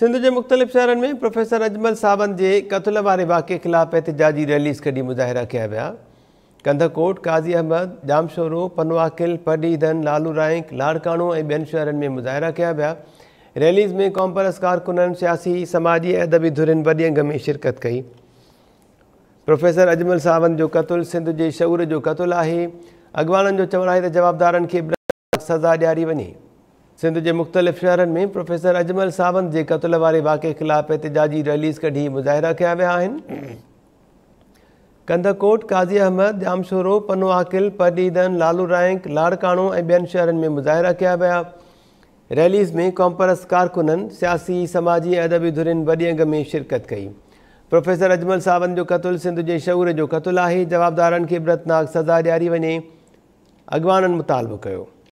सिंध जे मुख़्तलिफ़ शहरनि में प्रोफेसर अजमल साबन जे कतुल वारे वाके ख़िलाफ़ु एहतजाजी रैलीस कढी मुज़ाहिरा कया विया कंधकोट क़ाज़ी अहमद जामशोरो पनवाकिल पडीदन लालू राइक लाड़काणो ऐं ॿियनि शहरनि में मुज़ाहिरा कया विया रैलीस में कॉम्पलस कारकुननि सियासी समाजी ऐं अदबी धुरनि वॾे अंग में शिरकत कई प्रोफेसर अजमल साबत जो कतुलु सिंध जे शहूर जो कतलु आहे अॻवाननि जो चवणु आहे त जवाबदारनि खे सज़ा ॾियारी वञे सिंध जे मुख़्तलिफ़ शहरनि में प्रोफेसर अजमल सावंत जे क़तल वारे वाक़िए ख़िलाफ़ु एहतजाजी रैलीज़ कढी मुज़ाहिरा कया विया आहिनि कंधकोट काज़ी अहमद जामशोरो पनो आकिल परडीदन लालू राइक लाड़काणो ऐं ॿियनि शहरनि में मुज़ाहिरा कया विया रैलीस में कॉम्परस कारकुननि सियासी समाजी ऐं अदबी धुरनि वॾे अंग में शिरकत कई प्रोफेसर अजमल सावंत जो कतुलु सिंध जे शहूर जो कतुलु आहे जवाबदारनि खे इबरतनाक सज़ा ॾियारी वञे अॻवाननि मुतालबो कयो